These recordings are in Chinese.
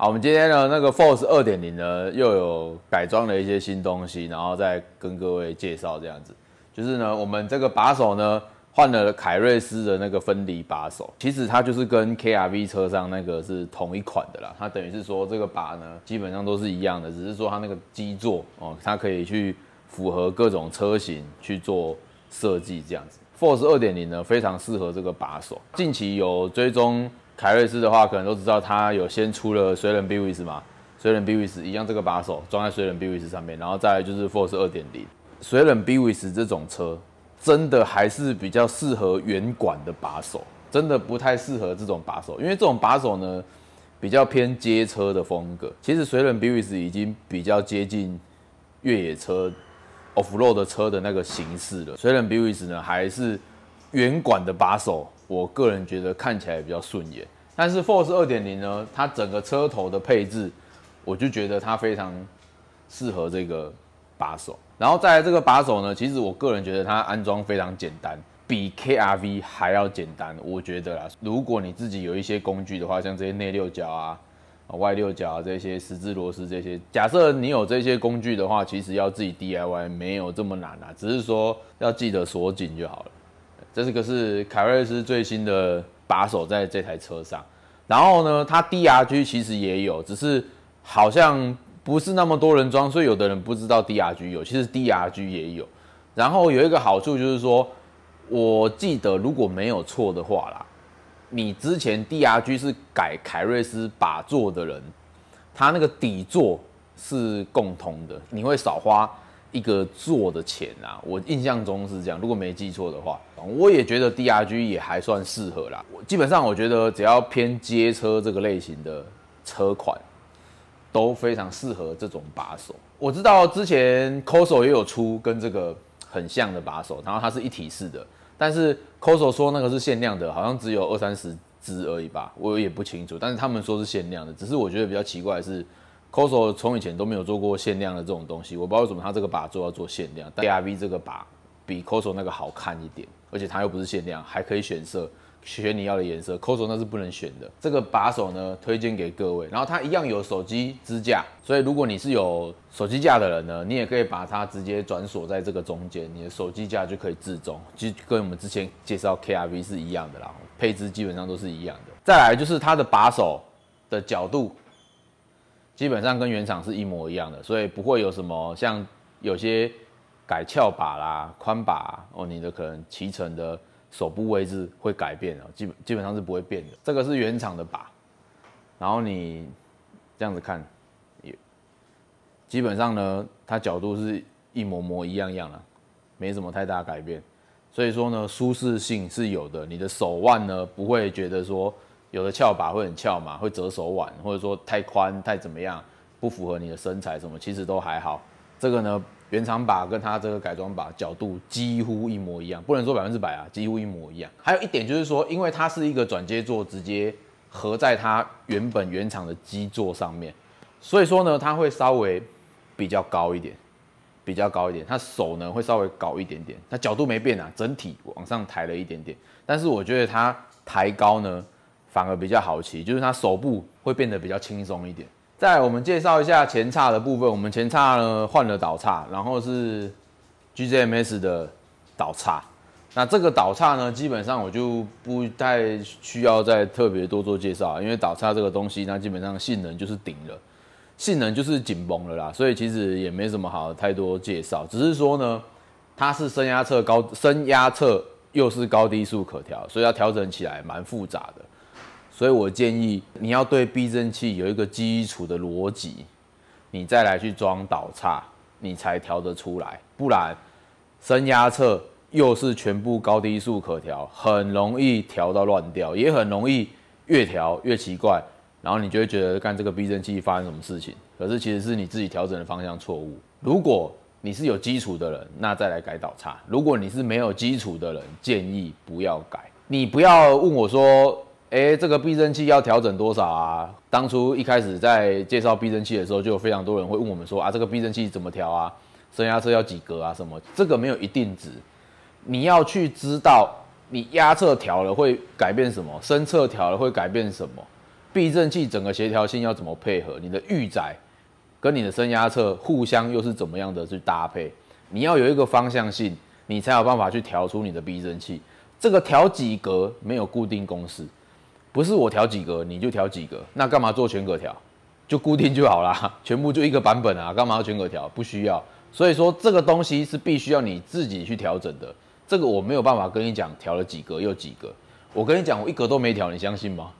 好，我们今天呢，那个 Force 2.0呢，又有改装了一些新东西，然后再跟各位介绍这样子。就是呢，我们这个把手呢，换了凯瑞斯的那个分离把手，其实它就是跟 KRV 车上那个是同一款的啦。它等于是说，这个把呢，基本上都是一样的，只是说它那个基座哦，它可以去符合各种车型去做设计这样子。Force 2.0呢，非常适合这个把手。近期有追踪。凯瑞斯的话，可能都知道它有先出了水冷 BWS 嘛，水冷 BWS 一样这个把手装在水冷 BWS 上面，然后再就是 Force 二点零。水冷 BWS 这种车真的还是比较适合圆管的把手，真的不太适合这种把手，因为这种把手呢比较偏街车的风格。其实水冷 BWS 已经比较接近越野车、Off Road 的车的那个形式了，水冷 BWS 呢还是圆管的把手。我个人觉得看起来比较顺眼，但是 Force 二点零呢，它整个车头的配置，我就觉得它非常适合这个把手。然后在这个把手呢，其实我个人觉得它安装非常简单，比 K R V 还要简单。我觉得啊，如果你自己有一些工具的话，像这些内六角啊、外六角啊、这些十字螺丝这些，假设你有这些工具的话，其实要自己 D I Y 没有这么难啊，只是说要记得锁紧就好了。这是个是凯瑞斯最新的把手在这台车上，然后呢，它 DRG 其实也有，只是好像不是那么多人装，所以有的人不知道 DRG 有，其实 DRG 也有。然后有一个好处就是说，我记得如果没有错的话啦，你之前 DRG 是改凯瑞斯把座的人，他那个底座是共通的，你会少花。一个做的钱啊，我印象中是这样，如果没记错的话，我也觉得 D R G 也还算适合啦。我基本上我觉得只要偏街车这个类型的车款，都非常适合这种把手。我知道之前 Coso 也有出跟这个很像的把手，然后它是一体式的，但是 Coso 说那个是限量的，好像只有二三十只而已吧，我也不清楚，但是他们说是限量的。只是我觉得比较奇怪是。coso 从以前都没有做过限量的这种东西，我不知道为什么它这个把做要做限量，KRV 但这个把比 coso 那个好看一点，而且它又不是限量，还可以选色，选你要的颜色，coso 那是不能选的。这个把手呢，推荐给各位，然后它一样有手机支架，所以如果你是有手机架的人呢，你也可以把它直接转锁在这个中间，你的手机架就可以自中，其实跟我们之前介绍 KRV 是一样的啦，配置基本上都是一样的。再来就是它的把手的角度。基本上跟原厂是一模一样的，所以不会有什么像有些改翘把啦、宽把哦，你的可能骑乘的手部位置会改变哦，基本基本上是不会变的。这个是原厂的把，然后你这样子看，也基本上呢，它角度是一模模一样样了，没什么太大改变。所以说呢，舒适性是有的，你的手腕呢不会觉得说。有的翘把会很翘嘛，会折手腕，或者说太宽太怎么样，不符合你的身材什么，其实都还好。这个呢，原厂把跟它这个改装把角度几乎一模一样，不能说百分之百啊，几乎一模一样。还有一点就是说，因为它是一个转接座，直接合在它原本原厂的基座上面，所以说呢，它会稍微比较高一点，比较高一点。它手呢会稍微高一点点，它角度没变啊，整体往上抬了一点点。但是我觉得它抬高呢。反而比较好骑，就是它手部会变得比较轻松一点。再我们介绍一下前叉的部分，我们前叉呢换了导叉，然后是 GZMS 的导叉。那这个导叉呢，基本上我就不太需要再特别多做介绍，因为导叉这个东西，它基本上性能就是顶了，性能就是紧绷了啦，所以其实也没什么好太多介绍。只是说呢，它是升压侧高，升压侧又是高低速可调，所以要调整起来蛮复杂的。所以我建议你要对避震器有一个基础的逻辑，你再来去装导差，你才调得出来。不然，升压侧又是全部高低速可调，很容易调到乱掉，也很容易越调越奇怪。然后你就会觉得干这个避震器发生什么事情，可是其实是你自己调整的方向错误。如果你是有基础的人，那再来改导差；如果你是没有基础的人，建议不要改。你不要问我说。哎，这个避震器要调整多少啊？当初一开始在介绍避震器的时候，就有非常多人会问我们说：“啊，这个避震器怎么调啊？升压车要几格啊？什么？这个没有一定值，你要去知道你压侧调了会改变什么，升侧调了会改变什么，避震器整个协调性要怎么配合？你的预载跟你的升压侧互相又是怎么样的去搭配？你要有一个方向性，你才有办法去调出你的避震器。这个调几格没有固定公式。不是我调几格，你就调几格，那干嘛做全格调？就固定就好啦，全部就一个版本啊，干嘛要全格调？不需要。所以说这个东西是必须要你自己去调整的，这个我没有办法跟你讲调了几格又几格。我跟你讲，我一格都没调，你相信吗？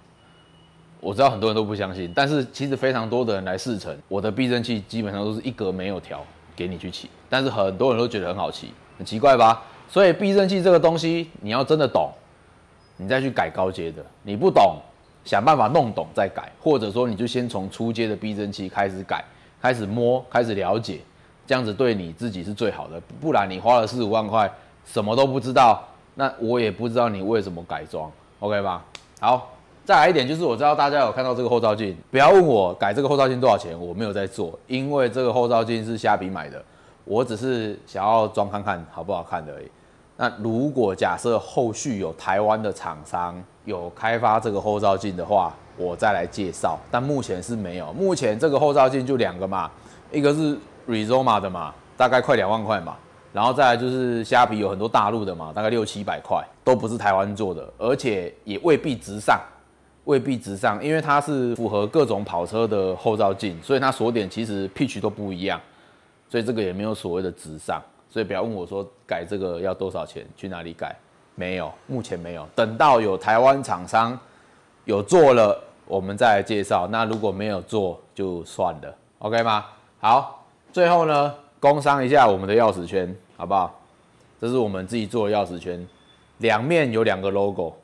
我知道很多人都不相信，但是其实非常多的人来试乘，我的避震器基本上都是一格没有调给你去骑，但是很多人都觉得很好骑，很奇怪吧？所以避震器这个东西，你要真的懂。你再去改高阶的，你不懂，想办法弄懂再改，或者说你就先从初阶的逼真器开始改，开始摸，开始了解，这样子对你自己是最好的。不然你花了四五万块，什么都不知道，那我也不知道你为什么改装，OK 吧？好，再来一点就是我知道大家有看到这个后照镜，不要问我改这个后照镜多少钱，我没有在做，因为这个后照镜是虾皮买的，我只是想要装看看好不好看而已。那如果假设后续有台湾的厂商有开发这个后照镜的话，我再来介绍。但目前是没有，目前这个后照镜就两个嘛，一个是 Rizoma 的嘛，大概快两万块嘛，然后再来就是虾皮有很多大陆的嘛，大概六七百块，都不是台湾做的，而且也未必直上，未必直上，因为它是符合各种跑车的后照镜，所以它锁点其实 pitch 都不一样，所以这个也没有所谓的直上。所以不要问我说改这个要多少钱，去哪里改？没有，目前没有。等到有台湾厂商有做了，我们再来介绍。那如果没有做就算了，OK 吗？好，最后呢，工商一下我们的钥匙圈，好不好？这是我们自己做的钥匙圈，两面有两个 logo，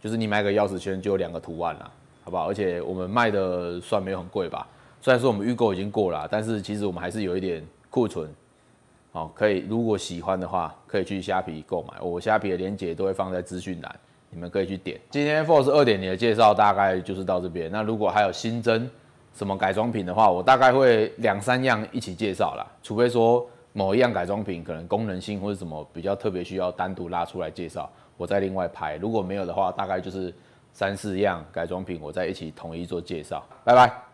就是你买个钥匙圈就有两个图案了，好不好？而且我们卖的算没有很贵吧？虽然说我们预购已经过了，但是其实我们还是有一点库存。好，可以。如果喜欢的话，可以去虾皮购买。我虾皮的链接都会放在资讯栏，你们可以去点。今天 Force 二点零的介绍大概就是到这边。那如果还有新增什么改装品的话，我大概会两三样一起介绍啦。除非说某一样改装品可能功能性或者什么比较特别，需要单独拉出来介绍，我再另外拍。如果没有的话，大概就是三四样改装品，我再一起统一做介绍。拜拜。